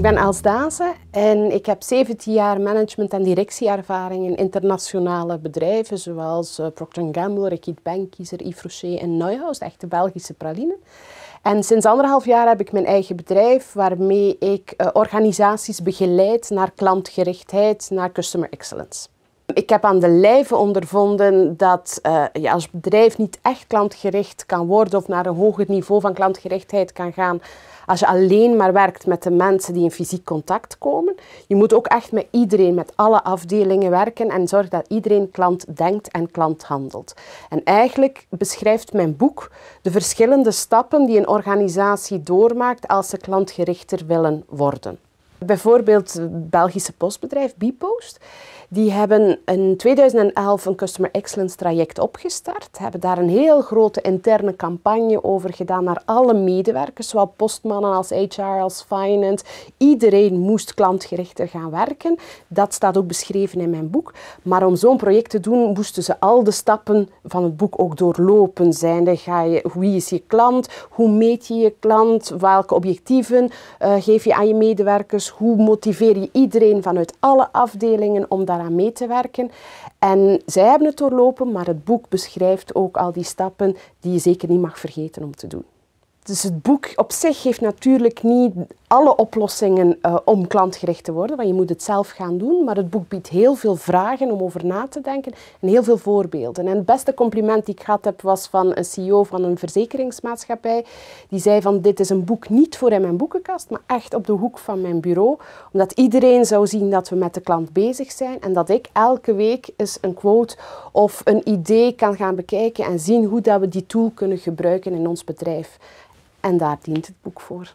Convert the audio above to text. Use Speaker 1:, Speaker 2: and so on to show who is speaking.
Speaker 1: Ik ben Els Dazen en ik heb 17 jaar management- en directieervaring in internationale bedrijven zoals eh, Procter Gamble, Bank, Kiezer, Yves Rocher en Neuhaus, echte Belgische praline. En sinds anderhalf jaar heb ik mijn eigen bedrijf waarmee ik eh, organisaties begeleid naar klantgerichtheid, naar customer excellence. Ik heb aan de lijve ondervonden dat je eh, ja, als bedrijf niet echt klantgericht kan worden of naar een hoger niveau van klantgerichtheid kan gaan als je alleen maar werkt met de mensen die in fysiek contact komen. Je moet ook echt met iedereen, met alle afdelingen werken en zorgen dat iedereen klant denkt en klant handelt. En eigenlijk beschrijft mijn boek de verschillende stappen die een organisatie doormaakt als ze klantgerichter willen worden. Bijvoorbeeld het Belgische postbedrijf Bipost die hebben in 2011 een Customer Excellence traject opgestart. Hebben daar een heel grote interne campagne over gedaan naar alle medewerkers, zowel postmannen als HR als finance. Iedereen moest klantgerichter gaan werken. Dat staat ook beschreven in mijn boek. Maar om zo'n project te doen, moesten ze al de stappen van het boek ook doorlopen. Zijnde, ga je, wie is je klant? Hoe meet je je klant? Welke objectieven eh, geef je aan je medewerkers? Hoe motiveer je iedereen vanuit alle afdelingen om daar mee te werken. En zij hebben het doorlopen, maar het boek beschrijft ook al die stappen die je zeker niet mag vergeten om te doen. Dus het boek op zich geeft natuurlijk niet alle oplossingen eh, om klantgericht te worden, want je moet het zelf gaan doen. Maar het boek biedt heel veel vragen om over na te denken en heel veel voorbeelden. En het beste compliment die ik gehad heb was van een CEO van een verzekeringsmaatschappij. Die zei van dit is een boek niet voor in mijn boekenkast, maar echt op de hoek van mijn bureau. Omdat iedereen zou zien dat we met de klant bezig zijn en dat ik elke week eens een quote of een idee kan gaan bekijken en zien hoe dat we die tool kunnen gebruiken in ons bedrijf. En daar dient het boek voor.